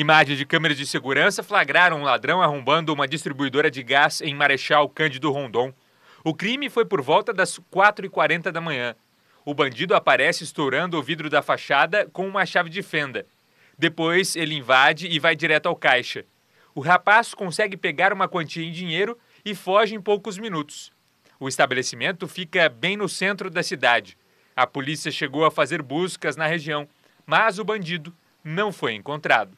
Imagens de câmeras de segurança flagraram um ladrão arrombando uma distribuidora de gás em Marechal Cândido Rondon. O crime foi por volta das 4h40 da manhã. O bandido aparece estourando o vidro da fachada com uma chave de fenda. Depois, ele invade e vai direto ao caixa. O rapaz consegue pegar uma quantia em dinheiro e foge em poucos minutos. O estabelecimento fica bem no centro da cidade. A polícia chegou a fazer buscas na região, mas o bandido não foi encontrado.